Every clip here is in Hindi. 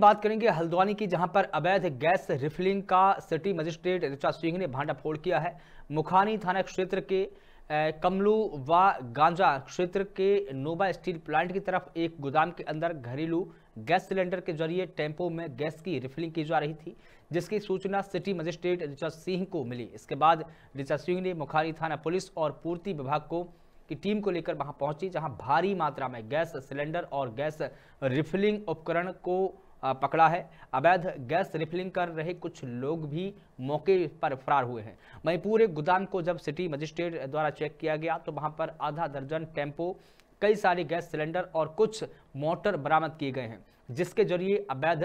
बात करेंगे हल्द्वानी की जहां पर अवैध गैस रिफिलिंग का सिटी मजिस्ट्रेट ऋचा सिंह ने भांडाफोड़ किया है मुखानी थाना क्षेत्र के कमलू व गांजा क्षेत्र के नोबा स्टील प्लांट की तरफ एक गोदाम के अंदर घरेलू गैस सिलेंडर के जरिए टेम्पो में गैस की रिफिलिंग की जा रही थी जिसकी सूचना सिटी मजिस्ट्रेट ऋचा सिंह को मिली इसके बाद ऋचा सिंह ने मुखानी थाना पुलिस और पूर्ति विभाग को की टीम को लेकर वहां पहुंची जहां भारी मात्रा में गैस सिलेंडर और गैस रिफिलिंग उपकरण को पकड़ा है अवैध गैस रिफिलिंग कर रहे कुछ लोग भी मौके पर फरार हुए हैं वहीं पूरे गोदाम को जब सिटी मजिस्ट्रेट द्वारा चेक किया गया तो वहां पर आधा दर्जन टेम्पो कई सारे गैस सिलेंडर और कुछ मोटर बरामद किए गए हैं जिसके जरिए अवैध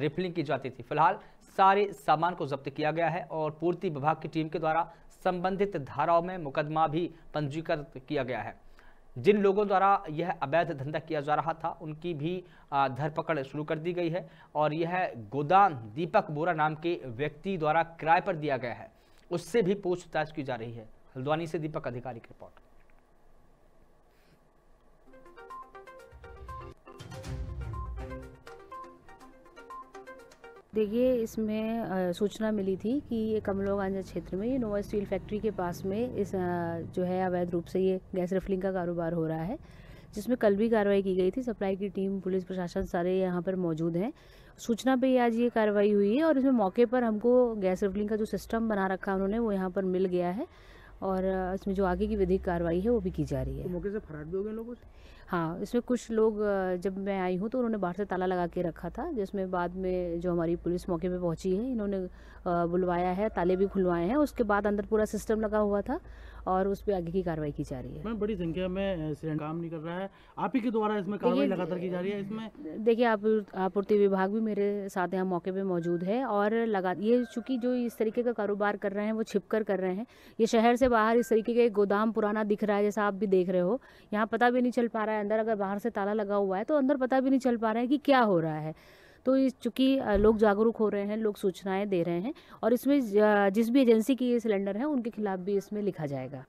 रिफिलिंग की जाती थी फिलहाल सारे सामान को जब्त किया गया है और पूर्ति विभाग की टीम के द्वारा संबंधित धाराओं में मुकदमा भी पंजीकृत किया गया है जिन लोगों द्वारा यह अवैध धंधा किया जा रहा था उनकी भी धरपकड़ शुरू कर दी गई है और यह गोदान दीपक बोरा नाम के व्यक्ति द्वारा किराए पर दिया गया है उससे भी पूछताछ की जा रही है हल्द्वानी से दीपक अधिकारी की रिपोर्ट देखिए इसमें सूचना मिली थी कि ये कमलोगंज क्षेत्र में ये नोवा स्टील फैक्ट्री के पास में इस जो है अवैध रूप से ये गैस रिफिलिंग का कारोबार हो रहा है जिसमें कल भी कार्रवाई की गई थी सप्लाई की टीम पुलिस प्रशासन सारे यहाँ पर मौजूद हैं सूचना पे आज ये कार्रवाई हुई है और इसमें मौके पर हमको गैस रिफिलिंग का जो सिस्टम बना रखा उन्होंने वो यहाँ पर मिल गया है और इसमें जो आगे की विधिक कार्रवाई है वो भी की जा रही है तो मौके से फरार भी हो गए लोगों से हाँ इसमें कुछ लोग जब मैं आई हूँ तो उन्होंने बाहर से ताला लगा के रखा था जिसमें बाद में जो हमारी पुलिस मौके पे पहुँची है इन्होंने बुलवाया है ताले भी खुलवाए हैं उसके बाद अंदर पूरा सिस्टम लगा हुआ था और उस पर आगे की कार्रवाई की जा रही है मैं बड़ी संख्या में काम नहीं कर रहा है आप ही के द्वारा इसमें कार्रवाई लगातार की जा रही है इसमें देखिए आप आपूर्ति विभाग भी मेरे साथ यहाँ मौके पर मौजूद है और लगा ये चूंकि जो इस तरीके का कारोबार कर रहे हैं वो छिप कर कर रहे हैं ये शहर से बाहर इस तरीके के गोदाम पुराना दिख रहा है जैसा आप भी देख रहे हो यहाँ पता भी नहीं चल पा रहा है अंदर अगर बाहर से ताला लगा हुआ है तो अंदर पता भी नहीं चल पा रहा है कि क्या हो रहा है तो इस चूँकि लोग जागरूक हो रहे हैं लोग सूचनाएँ दे रहे हैं और इसमें जिस भी एजेंसी की ये सिलेंडर है उनके खिलाफ भी इसमें लिखा जाएगा